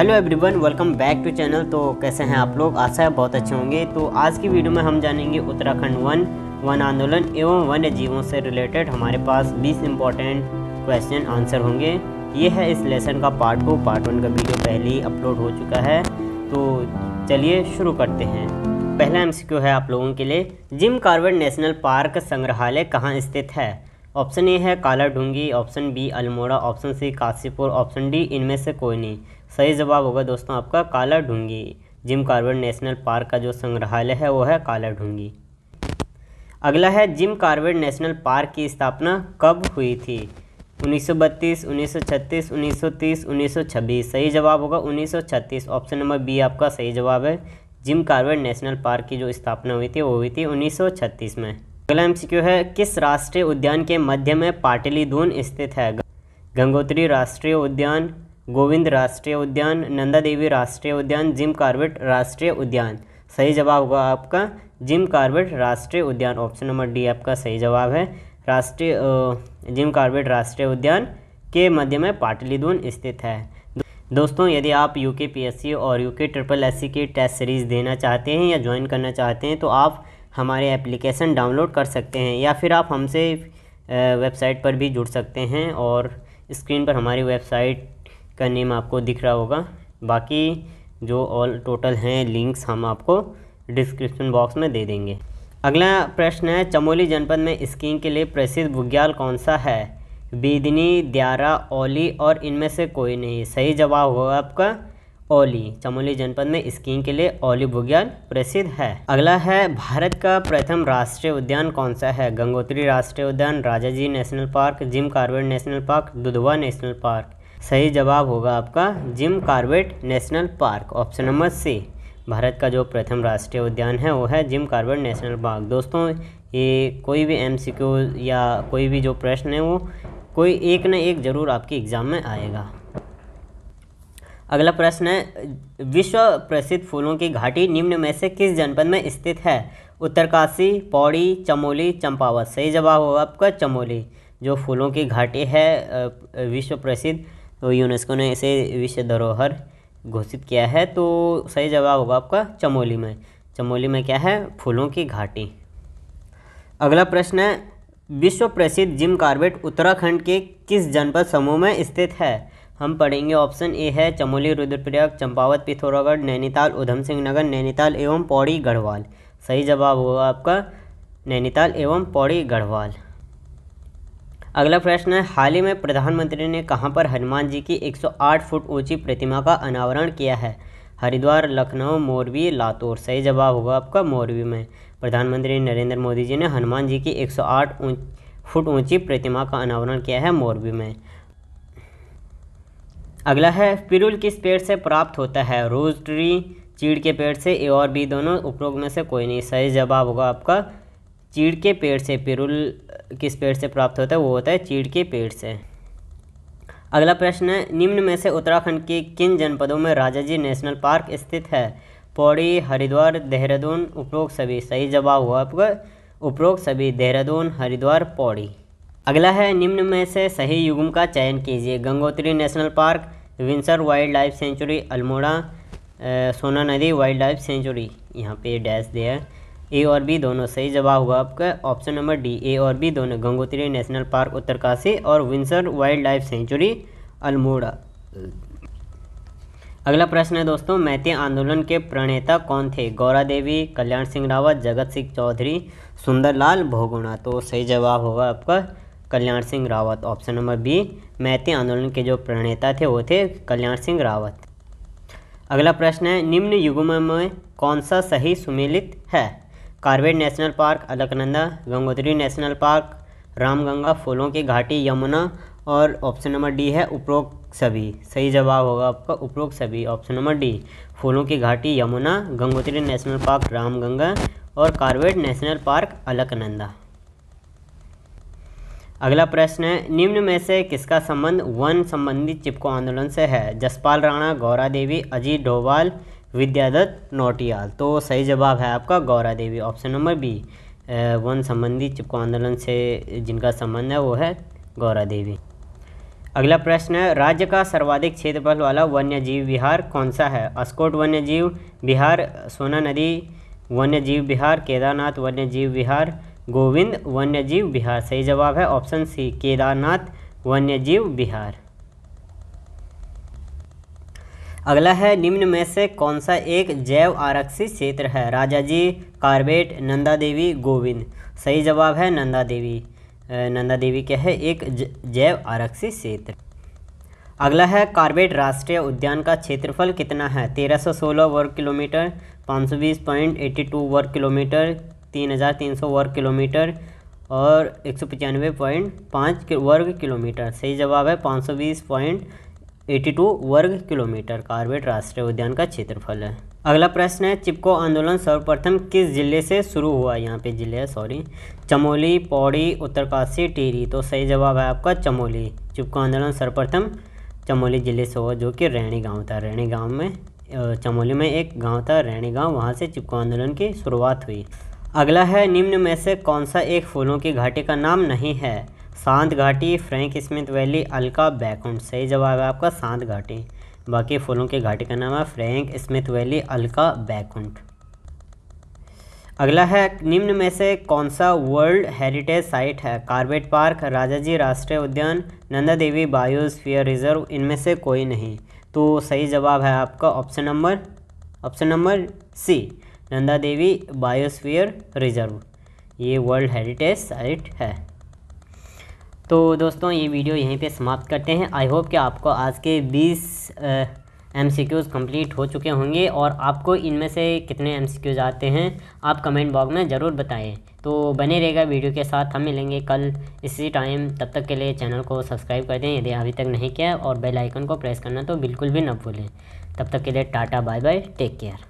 hello everyone welcome back to channel तो कैसे हैं आप लोग आशा है बहुत अच्छे होंगे तो आज की वीडियो में हम जानेंगे उत्तराखंड वन वन आंदोलन एवं वन्य जीवों से रिलेटेड हमारे पास 20 इंपॉर्टेंट क्वेश्चन आंसर होंगे ये है इस लेसन का पार्ट टू पार्ट वन का वीडियो पहले ही अपलोड हो चुका है तो चलिए शुरू करते हैं पहला एम है आप लोगों के लिए जिम कार्बेट नेशनल पार्क संग्रहालय कहाँ स्थित है ऑप्शन ए है Kaladhungi option B Almora option C Kashipur option D इनमें से कोई नहीं सही जवाब होगा दोस्तों आपका Kaladhungi Jim Corbett national park का जो संग्रहालय है वो है काला ढूंगी अगला है जिम कार्बेट नेशनल पार्क की स्थापना कब हुई थी 1932, 1936, 1930, 1926 सही जवाब होगा 1936 ऑप्शन नंबर बी आपका सही जवाब है जिम कार्बेट नेशनल पार्क की जो स्थापना हुई थी वो हुई थी 1936 में अगला एम है किस राष्ट्रीय उद्यान के मध्य में पाटलीधून स्थित है गंगोत्री राष्ट्रीय उद्यान गोविंद राष्ट्रीय उद्यान नंदा देवी राष्ट्रीय उद्यान जिम कार्बेट राष्ट्रीय उद्यान सही जवाब होगा आपका जिम कार्बेट राष्ट्रीय उद्यान ऑप्शन नंबर डी आपका सही जवाब है राष्ट्रीय जिम कार्बेट राष्ट्रीय उद्यान के मध्य में पाटलीधून स्थित है दोस्तों यदि आप यू के पी एस सी और यू के ट्रिपल एस सी की टेस्ट सीरीज़ देना चाहते हैं या ज्वाइन करना चाहते हैं तो आप हमारे एप्लीकेशन डाउनलोड कर सकते हैं या फिर आप हमसे वेबसाइट पर भी जुड़ सकते हैं और स्क्रीन पर हमारी वेबसाइट का नेम आपको दिख रहा होगा बाकी जो ऑल टोटल हैं लिंक्स हम आपको डिस्क्रिप्शन बॉक्स में दे देंगे अगला प्रश्न है चमोली जनपद में स्कीइंग के लिए प्रसिद्ध बुग्याल कौन सा है बीदनी दियारा ओली और इनमें से कोई नहीं सही जवाब होगा आपका ओली चमोली जनपद में स्कीइंग के लिए ओली बुग्याल प्रसिद्ध है अगला है भारत का प्रथम राष्ट्रीय उद्यान कौन सा है गंगोत्री राष्ट्रीय उद्यान Rajaji national park Jim Corbett national park Dudhwa national park सही जवाब होगा आपका Jim Corbett national park option number C Bharat का जो प्रथम राष्ट्रीय उद्यान है वो है जिम कार्बेट नेशनल पार्क दोस्तों ये कोई भी एम या कोई भी जो प्रश्न है वो कोई एक ना एक ज़रूर आपके एग्ज़ाम में आएगा अगला प्रश्न है विश्व प्रसिद्ध फूलों की घाटी निम्न में से किस जनपद में स्थित है उत्तरकाशी पौड़ी चमोली चंपावत सही जवाब होगा आपका चमोली जो फूलों की घाटी है विश्व प्रसिद्ध तो यूनेस्को ने इसे विश्व धरोहर घोषित किया है तो सही जवाब होगा आपका चमोली में चमोली में क्या है फूलों की घाटी अगला प्रश्न है विश्व प्रसिद्ध जिम कार्बेट उत्तराखंड के किस जनपद समूह में स्थित है हम पढ़ेंगे ऑप्शन ए है चमोली रुद्रप्रयाग चंपावत पिथौरागढ़ नैनीताल उधम सिंह नगर नैनीताल एवं पौड़ी गढ़वाल सही जवाब होगा आपका नैनीताल एवं पौड़ी गढ़वाल अगला प्रश्न है हाल ही में प्रधानमंत्री ने कहाँ पर हनुमान जी की 108 फुट ऊंची प्रतिमा का अनावरण किया है हरिद्वार लखनऊ मोरबी लातौर सही जवाब होगा आपका मोरबी में प्रधानमंत्री नरेंद्र मोदी जी ने हनुमान जी की 108 फुट ऊंची प्रतिमा का अनावरण किया है मोरबी में अगला है पिरुल किस पेड़ से प्राप्त होता है रोज ट्री चीड़ के पेड़ से ए और बी दोनों उपरोक्त में से कोई नहीं सही जवाब होगा आपका चीड़ के पेड़ से पिरुल किस पेड़ से प्राप्त होता है वो होता है चीड़ के पेड़ से अगला प्रश्न है निम्न में से उत्तराखंड के किन जनपदों में राजाजी नेशनल पार्क स्थित है पौड़ी हरिद्वार देहरादून उपरोक्त सभी सही जवाब हुआ आपका उपरोक्त सभी देहरादून हरिद्वार पौड़ी अगला है निम्न में से सही युग्म का चयन कीजिए Gangotri national park Binsar wildlife sanctuary Almora Sona नदी वाइल्ड लाइफ सेंचुरी यहाँ पे डैश दे है ए और बी दोनों सही जवाब हुआ आपका ऑप्शन नंबर डी ए और बी दोनों गंगोत्री नेशनल पार्क उत्तरकाशी और Binsar wildlife sanctuary Almora अगला प्रश्न है दोस्तों मैथी आंदोलन के प्रणेता कौन थे गौरा देवी कल्याण सिंह रावत जगत सिंह चौधरी सुंदरलाल भोगुणा तो सही जवाब होगा आपका Kalyan Singh Rawat option number B Maiti आंदोलन के जो प्रणेता थे वो थे कल्याण सिंह रावत अगला प्रश्न है निम्न युगों में कौन सा सही सुमेलित है Corbett national park Alaknanda Gangotri national park Ramganga फूलों की घाटी यमुना और ऑप्शन नंबर डी है उपरोक्त सभी सही जवाब होगा आपका उपरोक्त सभी ऑप्शन नंबर डी फूलों की घाटी यमुना गंगोत्री नेशनल पार्क रामगंगा और कार्बेट नेशनल पार्क अलकनंदा अगला प्रश्न है निम्न में से किसका संबंध वन संबंधी चिपको आंदोलन से है जसपाल राणा गौरा देवी अजीत डोवाल विद्यादत्त नोटियाल तो सही जवाब है आपका Gaura Devi option number B वन संबंधी चिपको आंदोलन से जिनका संबंध है वो है गौरा देवी अगला प्रश्न है राज्य का सर्वाधिक क्षेत्रफल वाला वन्यजीव विहार कौन सा है अस्कोट वन्यजीव विहार सोना नदी वन्यजीव विहार केदारनाथ वन्यजीव विहार गोविंद वन्यजीव बिहार सही जवाब है ऑप्शन सी केदारनाथ वन्यजीव बिहार अगला है निम्न में से कौन सा एक जैव आरक्षित क्षेत्र है राजा जी कार्बेट नंदा देवी गोविंद सही जवाब है नंदा देवी नंदा देवी क्या है एक जैव आरक्षित क्षेत्र अगला है कार्बेट राष्ट्रीय उद्यान का क्षेत्रफल कितना है 1316 वर्ग किलोमीटर 520.82 वर्ग किलोमीटर तीन हज़ार तीन सौ वर्ग किलोमीटर और एक सौ पचानवे पॉइंट पाँच वर्ग किलोमीटर सही जवाब है पाँच सौ बीस पॉइंट एटी टू वर्ग किलोमीटर कार्बेट राष्ट्रीय उद्यान का क्षेत्रफल है अगला प्रश्न है चिपको आंदोलन सर्वप्रथम किस जिले से शुरू हुआ यहाँ पे जिले है सॉरी चमोली पौड़ी उत्तरकाशी टिहरी तो सही जवाब है आपका चमोली चिपको आंदोलन सर्वप्रथम चमोली जिले से हुआ जो कि रैणी गांव था रैणी गांव में चमोली में एक गांव था रैणी गांव वहाँ से चिपको आंदोलन की शुरुआत हुई अगला है निम्न में से कौन सा एक फूलों की घाटी का नाम नहीं है शांत घाटी Frank Smith valley Alka Baikunth सही जवाब है आपका शांत घाटी बाकी फूलों की घाटी का नाम है Frank Smith valley Alka Baikunth अगला है निम्न में से कौन सा वर्ल्ड हेरिटेज साइट है कार्बेट पार्क राजाजी राष्ट्रीय उद्यान नंदा देवी बायोस्फीयर रिजर्व इनमें से कोई नहीं तो सही जवाब है आपका option number option number C Nanda Devi biosphere reserve ये वर्ल्ड हेरिटेज साइट है तो दोस्तों ये वीडियो यहीं पे समाप्त करते हैं आई होप कि आपको आज के 20 एम सी क्यूज़ कम्प्लीट हो चुके होंगे और आपको इनमें से कितने एम सी क्यूज़ आते हैं आप कमेंट बॉक्स में ज़रूर बताएं तो बने रहेगा वीडियो के साथ हम मिलेंगे कल इसी टाइम तब तक के लिए चैनल को सब्सक्राइब कर दें यदि अभी तक नहीं किया और बेलाइकन को प्रेस करना तो बिल्कुल भी न भूलें तब तक के लिए tata bye bye take care